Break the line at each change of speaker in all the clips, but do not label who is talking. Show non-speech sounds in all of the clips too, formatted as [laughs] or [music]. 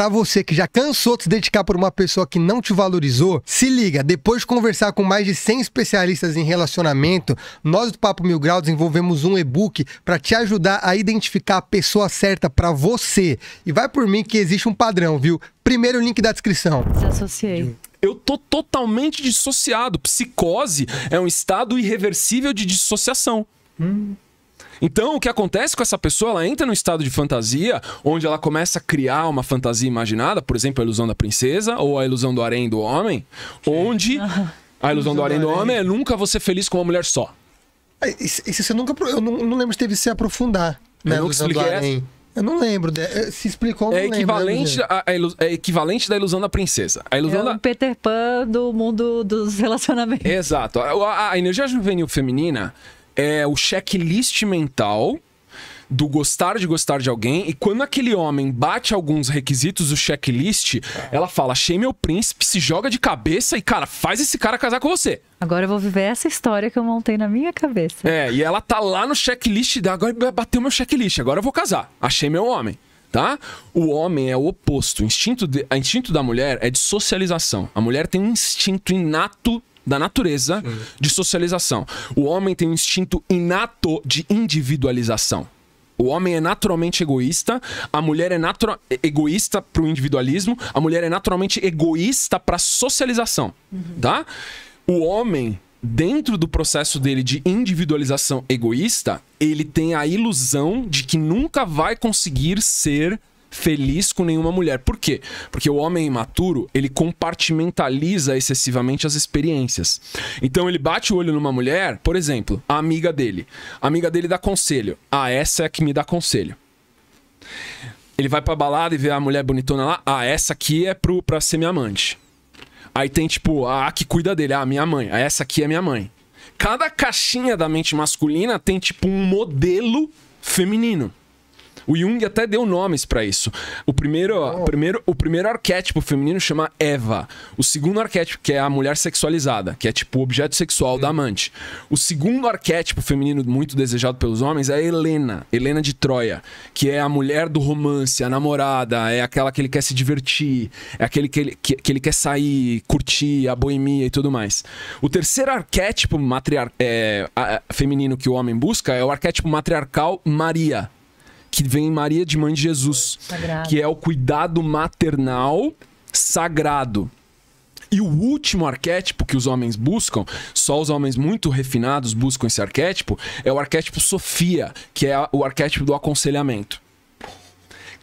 para você que já cansou de se dedicar por uma pessoa que não te valorizou, se liga, depois de conversar com mais de 100 especialistas em relacionamento, nós do Papo Mil Grau desenvolvemos um e-book para te ajudar a identificar a pessoa certa para você. E vai por mim que existe um padrão, viu? Primeiro link da descrição.
Desassociei. Eu tô totalmente dissociado. Psicose é um estado irreversível de dissociação. Hum. Então, o que acontece com essa pessoa? Ela entra num estado de fantasia, onde ela começa a criar uma fantasia imaginada, por exemplo, a ilusão da princesa ou a ilusão do harém do homem, Sim. onde [laughs] a ilusão do harém do homem é nunca você feliz com uma mulher só.
Isso, isso eu nunca. Eu não, não lembro se teve se aprofundar. Né, eu nunca expliquei. Eu não lembro. Né, é, se explicou, é né, equivalente
lembro, a, a É equivalente da ilusão da princesa. A ilusão é da... Peter Pan do mundo dos relacionamentos. Exato. A, a, a energia juvenil feminina é o checklist mental do gostar de gostar de alguém, e quando aquele homem bate alguns requisitos do checklist, ela fala: achei meu príncipe, se joga de cabeça e, cara, faz esse cara casar com você.
Agora eu vou viver essa história que eu montei na minha cabeça.
É, e ela tá lá no checklist, da, ah, agora bateu meu checklist, agora eu vou casar. Achei meu homem. Tá? O homem é o oposto. O instinto, de, o instinto da mulher é de socialização. A mulher tem um instinto inato da natureza Sim. de socialização. O homem tem um instinto inato de individualização. O homem é naturalmente egoísta, a mulher é natural egoísta para o individualismo, a mulher é naturalmente egoísta para a socialização, uhum. tá? O homem, dentro do processo dele de individualização egoísta, ele tem a ilusão de que nunca vai conseguir ser feliz com nenhuma mulher. Por quê? Porque o homem imaturo, ele compartimentaliza excessivamente as experiências. Então ele bate o olho numa mulher, por exemplo, a amiga dele. A amiga dele dá conselho. Ah, essa é a que me dá conselho. Ele vai pra balada e vê a mulher bonitona lá. Ah, essa aqui é pro, pra ser minha amante. Aí tem, tipo, a que cuida dele. Ah, minha mãe. Ah, essa aqui é minha mãe. Cada caixinha da mente masculina tem, tipo, um modelo feminino. O Jung até deu nomes para isso. O primeiro, oh. primeiro, o primeiro arquétipo feminino chama Eva. O segundo arquétipo, que é a mulher sexualizada, que é tipo o objeto sexual hum. da amante. O segundo arquétipo feminino muito desejado pelos homens é Helena, Helena de Troia, que é a mulher do romance, a namorada, é aquela que ele quer se divertir, é aquele que ele, que, que ele quer sair, curtir, a boemia e tudo mais. O terceiro arquétipo matriar é, a, a, feminino que o homem busca é o arquétipo matriarcal Maria que vem em Maria de Mãe de Jesus, sagrado. que é o cuidado maternal sagrado. E o último arquétipo que os homens buscam, só os homens muito refinados buscam esse arquétipo, é o arquétipo Sofia, que é o arquétipo do aconselhamento.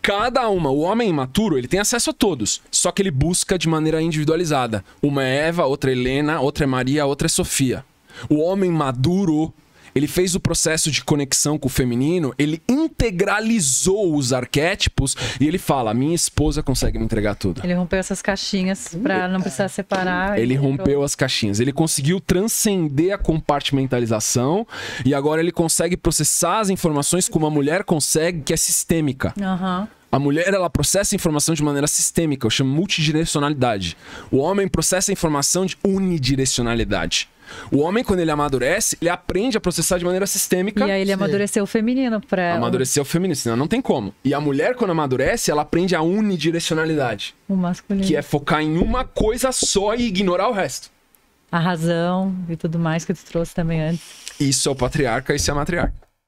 Cada uma, o homem imaturo, ele tem acesso a todos, só que ele busca de maneira individualizada. Uma é Eva, outra é Helena, outra é Maria, outra é Sofia. O homem maduro, ele fez o processo de conexão com o feminino, ele integralizou os arquétipos e ele fala: minha esposa consegue me entregar tudo.
Ele rompeu essas caixinhas para não precisar separar. Ele rompeu
as caixinhas. Ele conseguiu transcender a compartimentalização e agora ele consegue processar as informações como a mulher consegue, que é sistêmica. Aham. Uhum. A mulher, ela processa a informação de maneira sistêmica, eu chamo multidirecionalidade. O homem processa a informação de unidirecionalidade. O homem, quando ele amadurece, ele aprende a processar de maneira sistêmica. E aí ele Sim.
amadureceu o feminino pra ela.
Amadureceu o feminino, senão não tem como. E a mulher, quando amadurece, ela aprende a unidirecionalidade.
O masculino. Que é
focar em uma coisa só e ignorar o resto.
A razão e tudo mais que tu trouxe também antes.
Isso é o patriarca, isso é a matriarca.